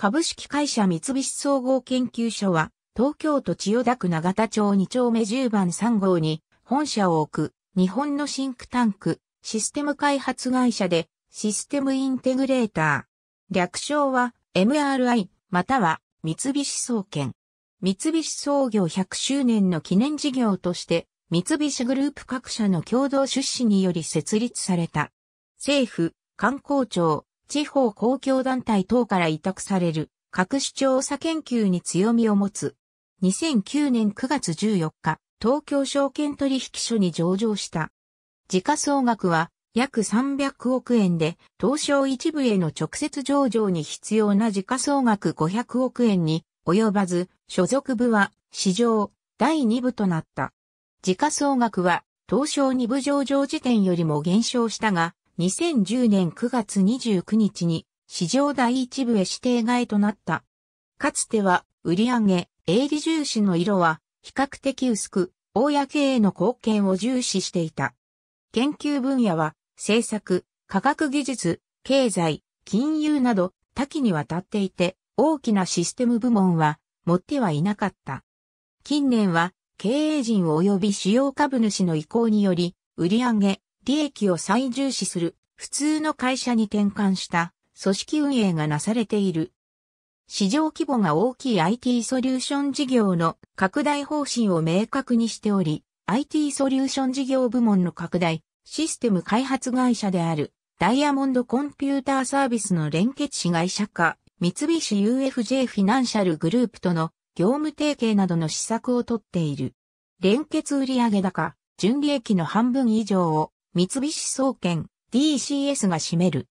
株式会社三菱総合研究所は、東京都千代田区長田町2丁目10番3号に本社を置く日本のシンクタンクシステム開発会社でシステムインテグレーター。略称は MRI または三菱総研。三菱創業100周年の記念事業として三菱グループ各社の共同出資により設立された。政府、観光庁、地方公共団体等から委託される各種調査研究に強みを持つ。2009年9月14日、東京証券取引所に上場した。時価総額は約300億円で、東証一部への直接上場に必要な時価総額500億円に及ばず、所属部は市場第2部となった。時価総額は東証二部上場時点よりも減少したが、2010年9月29日に市場第一部へ指定外となった。かつては売上、営利重視の色は比較的薄く、公への貢献を重視していた。研究分野は政策、科学技術、経済、金融など多岐にわたっていて、大きなシステム部門は持ってはいなかった。近年は経営陣及び主要株主の意向により、売上、利益を最重視する普通の会社に転換した組織運営がなされている。市場規模が大きい IT ソリューション事業の拡大方針を明確にしており、IT ソリューション事業部門の拡大、システム開発会社であるダイヤモンドコンピューターサービスの連結子会社化、三菱 UFJ フィナンシャルグループとの業務提携などの施策をとっている。連結売上高、純利益の半分以上を三菱総研 DCS が占める。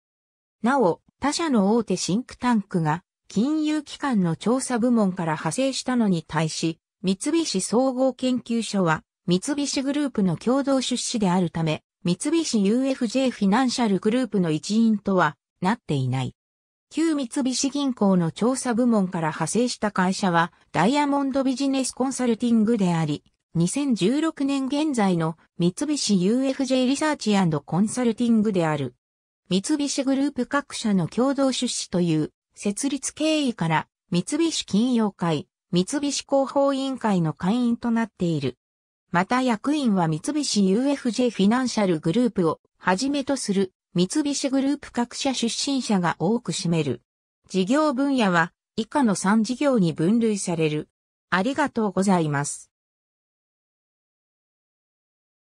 なお、他社の大手シンクタンクが金融機関の調査部門から派生したのに対し、三菱総合研究所は三菱グループの共同出資であるため、三菱 UFJ フィナンシャルグループの一員とはなっていない。旧三菱銀行の調査部門から派生した会社はダイヤモンドビジネスコンサルティングであり、2016年現在の三菱 UFJ リサーチコンサルティングである。三菱グループ各社の共同出資という設立経緯から三菱金融会、三菱広報委員会の会員となっている。また役員は三菱 UFJ フィナンシャルグループをはじめとする三菱グループ各社出身者が多く占める。事業分野は以下の3事業に分類される。ありがとうございます。